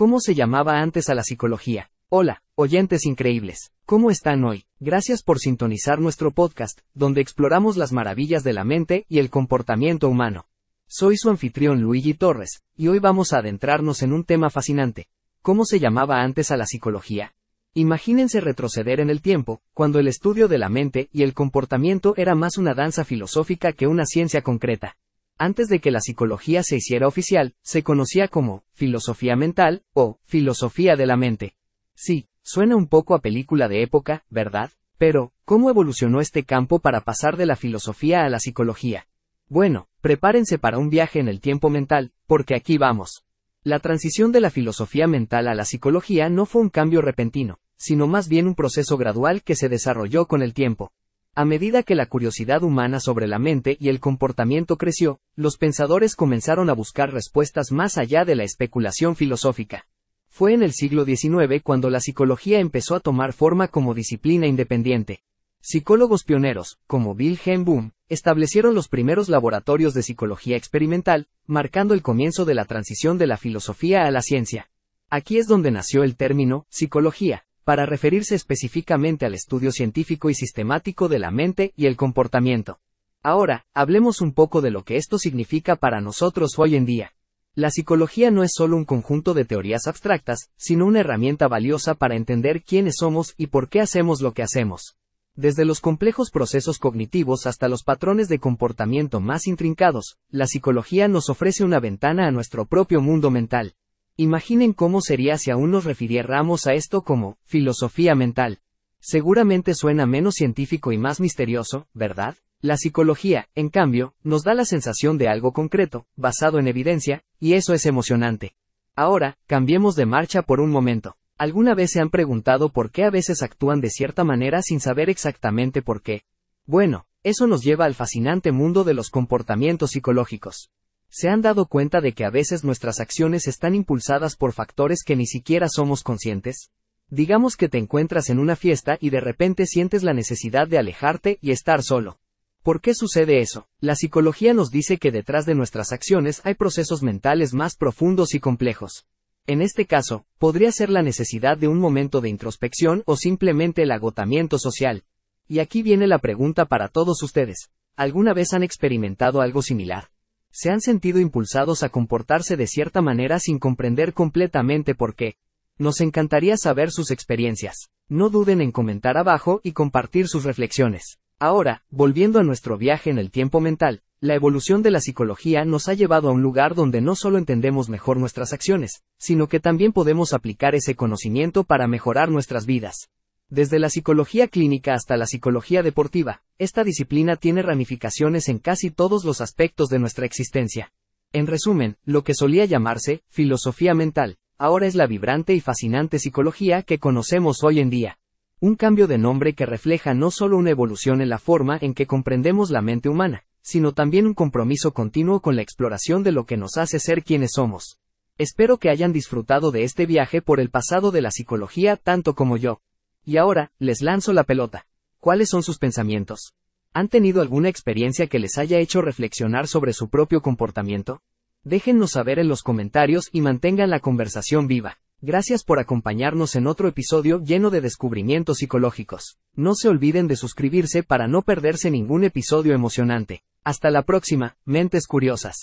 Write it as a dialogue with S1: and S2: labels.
S1: ¿Cómo se llamaba antes a la psicología? Hola, oyentes increíbles. ¿Cómo están hoy? Gracias por sintonizar nuestro podcast, donde exploramos las maravillas de la mente y el comportamiento humano. Soy su anfitrión Luigi Torres, y hoy vamos a adentrarnos en un tema fascinante. ¿Cómo se llamaba antes a la psicología? Imagínense retroceder en el tiempo, cuando el estudio de la mente y el comportamiento era más una danza filosófica que una ciencia concreta. Antes de que la psicología se hiciera oficial, se conocía como filosofía mental o filosofía de la mente. Sí, suena un poco a película de época, ¿verdad? Pero, ¿cómo evolucionó este campo para pasar de la filosofía a la psicología? Bueno, prepárense para un viaje en el tiempo mental, porque aquí vamos. La transición de la filosofía mental a la psicología no fue un cambio repentino, sino más bien un proceso gradual que se desarrolló con el tiempo. A medida que la curiosidad humana sobre la mente y el comportamiento creció, los pensadores comenzaron a buscar respuestas más allá de la especulación filosófica. Fue en el siglo XIX cuando la psicología empezó a tomar forma como disciplina independiente. Psicólogos pioneros, como Wilhelm Boom, establecieron los primeros laboratorios de psicología experimental, marcando el comienzo de la transición de la filosofía a la ciencia. Aquí es donde nació el término psicología, para referirse específicamente al estudio científico y sistemático de la mente y el comportamiento. Ahora, hablemos un poco de lo que esto significa para nosotros hoy en día. La psicología no es solo un conjunto de teorías abstractas, sino una herramienta valiosa para entender quiénes somos y por qué hacemos lo que hacemos. Desde los complejos procesos cognitivos hasta los patrones de comportamiento más intrincados, la psicología nos ofrece una ventana a nuestro propio mundo mental. Imaginen cómo sería si aún nos refiriéramos a esto como filosofía mental. Seguramente suena menos científico y más misterioso, ¿verdad? La psicología, en cambio, nos da la sensación de algo concreto, basado en evidencia, y eso es emocionante. Ahora, cambiemos de marcha por un momento. ¿Alguna vez se han preguntado por qué a veces actúan de cierta manera sin saber exactamente por qué? Bueno, eso nos lleva al fascinante mundo de los comportamientos psicológicos se han dado cuenta de que a veces nuestras acciones están impulsadas por factores que ni siquiera somos conscientes? Digamos que te encuentras en una fiesta y de repente sientes la necesidad de alejarte y estar solo. ¿Por qué sucede eso? La psicología nos dice que detrás de nuestras acciones hay procesos mentales más profundos y complejos. En este caso, podría ser la necesidad de un momento de introspección o simplemente el agotamiento social. Y aquí viene la pregunta para todos ustedes. ¿Alguna vez han experimentado algo similar? se han sentido impulsados a comportarse de cierta manera sin comprender completamente por qué. Nos encantaría saber sus experiencias. No duden en comentar abajo y compartir sus reflexiones. Ahora, volviendo a nuestro viaje en el tiempo mental, la evolución de la psicología nos ha llevado a un lugar donde no solo entendemos mejor nuestras acciones, sino que también podemos aplicar ese conocimiento para mejorar nuestras vidas. Desde la psicología clínica hasta la psicología deportiva, esta disciplina tiene ramificaciones en casi todos los aspectos de nuestra existencia. En resumen, lo que solía llamarse filosofía mental, ahora es la vibrante y fascinante psicología que conocemos hoy en día. Un cambio de nombre que refleja no solo una evolución en la forma en que comprendemos la mente humana, sino también un compromiso continuo con la exploración de lo que nos hace ser quienes somos. Espero que hayan disfrutado de este viaje por el pasado de la psicología tanto como yo. Y ahora, les lanzo la pelota. ¿Cuáles son sus pensamientos? ¿Han tenido alguna experiencia que les haya hecho reflexionar sobre su propio comportamiento? Déjennos saber en los comentarios y mantengan la conversación viva. Gracias por acompañarnos en otro episodio lleno de descubrimientos psicológicos. No se olviden de suscribirse para no perderse ningún episodio emocionante. Hasta la próxima, mentes curiosas.